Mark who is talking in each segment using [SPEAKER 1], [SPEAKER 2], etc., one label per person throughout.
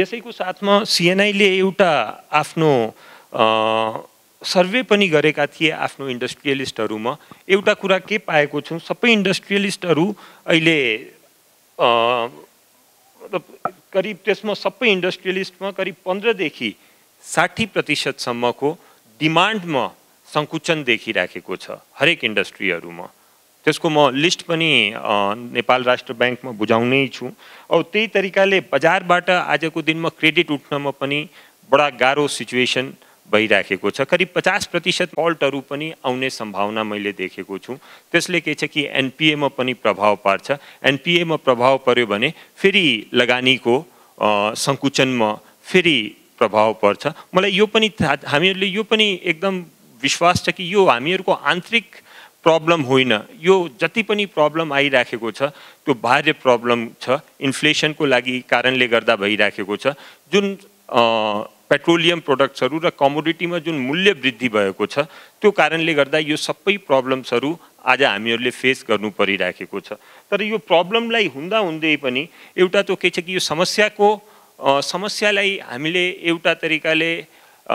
[SPEAKER 1] यसैको साथमा सिएनआईले एउटा आफ्नो सर्वे पनि गरेका थिए आफ्नो इन्डस्ट्रियलिस्टहरूमा एउटा कुरा के पाएको छौँ सबै इन्डस्ट्रियलिस्टहरू अहिले मतलब करिब त्यसमा सबै इन्डस्ट्रियलिस्टमा करिब पन्ध्रदेखि साठी प्रतिशतसम्मको डिमान्डमा सङ्कुचन देखिराखेको छ हरेक इन्डस्ट्रीहरूमा त्यसको म लिस्ट पनि नेपाल राष्ट्र ब्याङ्कमा बुझाउनै छु औ त्यही तरिकाले बजारबाट आजको दिनमा क्रेडिट उठ्नमा पनि बडा गाह्रो सिचुएसन भइराखेको छ करिब पचास प्रतिशत फल्टहरू पनि आउने सम्भावना मैले देखेको छु त्यसले के छ कि एनपिएमा पनि प्रभाव पार्छ एनपिएमा प्रभाव पर्यो भने फेरि लगानीको सङ्कुचनमा फेरि प्रभाव पर्छ मलाई यो पनि हामीहरूले यो पनि एकदम विश्वास छ कि यो हामीहरूको आन्तरिक प्रब्लम होइन यो जति पनि प्रब्लम आइराखेको छ त्यो बाह्य प्रब्लम छ इन्फ्लेसनको लागि कारणले गर्दा भइराखेको छ जुन पेट्रोलियम प्रोडक्ट्सहरू र कमोडिटीमा जुन मूल्य वृद्धि भएको छ त्यो कारणले गर्दा यो सबै प्रब्लम्सहरू आज हामीहरूले फेस गर्नु परिराखेको छ तर यो प्रब्लमलाई हुँदा हुँदै पनि एउटा त के छ कि यो समस्याको समस्यालाई हामीले एउटा तरिकाले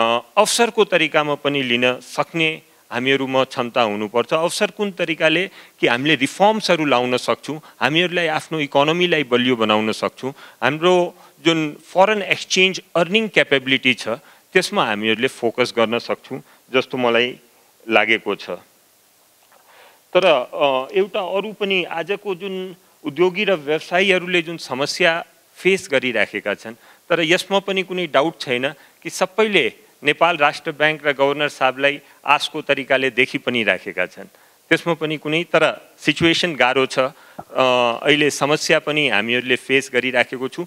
[SPEAKER 1] अवसरको तरिकामा पनि लिन सक्ने हामीहरूमा क्षमता हुनुपर्छ अवसर कुन तरिकाले कि हामीले रिफर्म्सहरू लाउन सक्छौँ हामीहरूलाई आफ्नो इकोनोमीलाई बलियो बनाउन सक्छौँ हाम्रो जुन फरेन एक्सचेन्ज अर्निङ क्यापेबिलिटी छ त्यसमा हामीहरूले फोकस गर्न सक्छौँ जस्तो मलाई लागेको छ तर एउटा अरू पनि आजको जुन उद्योगी र व्यवसायीहरूले जुन समस्या फेस गरिराखेका छन् तर यसमा पनि कुनै डाउट छैन कि सबैले नेपाल राष्ट्र ब्याङ्क र गभर्नर साहबलाई आशको तरिकाले देखि पनि राखेका छन् त्यसमा पनि कुनै तर सिचुएसन गाह्रो छ अहिले समस्या पनि हामीहरूले फेस गरिराखेको छौँ